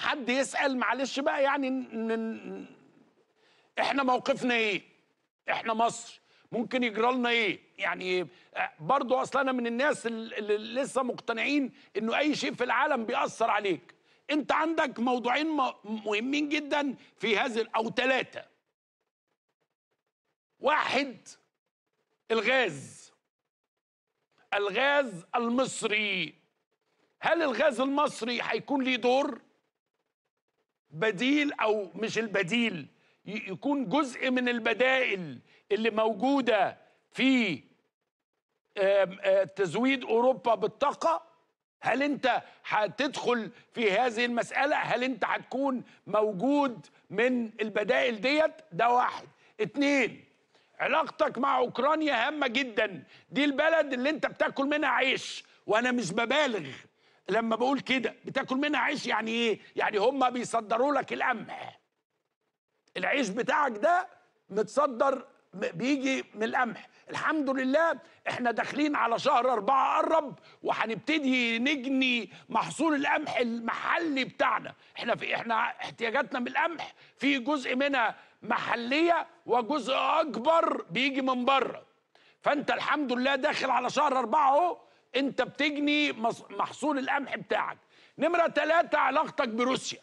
حد يسال معلش بقى يعني ن... احنا موقفنا ايه احنا مصر ممكن يجرى لنا ايه يعني آه، برضو اصلا انا من الناس اللي لسه مقتنعين انه اي شيء في العالم بيأثر عليك انت عندك موضوعين مهمين جدا في هذه او ثلاثه واحد الغاز الغاز المصري هل الغاز المصري هيكون ليه دور بديل او مش البديل يكون جزء من البدائل اللي موجوده في تزويد اوروبا بالطاقه هل انت هتدخل في هذه المساله هل انت هتكون موجود من البدائل ديت ده واحد اتنين علاقتك مع اوكرانيا هامه جدا دي البلد اللي انت بتاكل منها عيش وانا مش ببالغ لما بقول كده بتاكل منها عيش يعني ايه يعني هم بيصدروا لك القمح العيش بتاعك ده متصدر بيجي من القمح الحمد لله احنا داخلين على شهر أربعة قرب وهنبتدي نجني محصول القمح المحلي بتاعنا احنا في احنا احتياجاتنا من القمح في جزء منها محلية وجزء أكبر بيجي من بره فأنت الحمد لله داخل على شهر أربعة أهو انت بتجني محصول القمح بتاعك نمره ثلاثة علاقتك بروسيا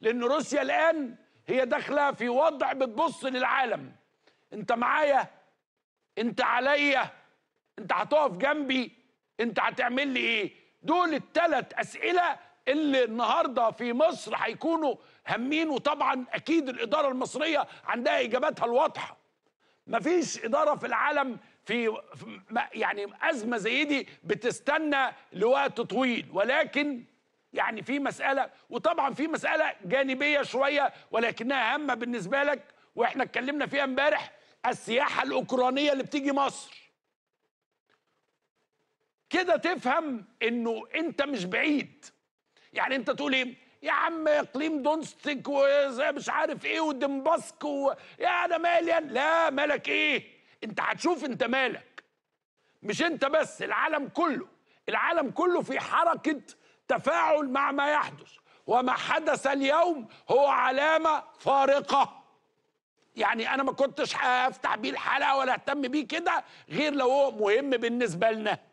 لان روسيا الان هي داخله في وضع بتبص للعالم انت معايا انت عليا انت هتقف جنبي انت هتعمل لي ايه دول الثلاث اسئله اللي النهارده في مصر هيكونوا هامين وطبعا اكيد الاداره المصريه عندها اجاباتها الواضحه مفيش اداره في العالم في يعني ازمه زي دي بتستنى لوقت طويل ولكن يعني في مساله وطبعا في مساله جانبيه شويه ولكنها هامه بالنسبه لك واحنا اتكلمنا فيها امبارح السياحه الاوكرانيه اللي بتيجي مصر كده تفهم انه انت مش بعيد يعني انت تقول ايه يا عم اقليم دونستك ومش عارف ايه ودنباسك يا انا مالي لا مالك ايه انت هتشوف انت مالك مش انت بس العالم كله العالم كله في حركه تفاعل مع ما يحدث وما حدث اليوم هو علامه فارقه يعني انا ما كنتش هفتح بيه الحلقه ولا اهتم بيه كده غير لو هو مهم بالنسبه لنا